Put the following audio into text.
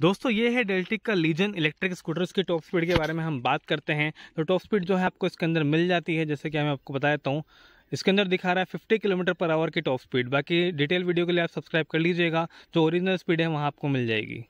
दोस्तों ये है डेल्टिक का लीजन इलेक्ट्रिक स्कूटर उसकी टॉप स्पीड के बारे में हम बात करते हैं तो टॉप स्पीड जो है आपको इसके अंदर मिल जाती है जैसे कि मैं आपको बता देता हूँ इसके अंदर दिखा रहा है 50 किलोमीटर पर आवर की टॉप स्पीड बाकी डिटेल वीडियो के लिए आप सब्सक्राइब कर लीजिएगा जो ओरिजिनल स्पीड है वहाँ आपको मिल जाएगी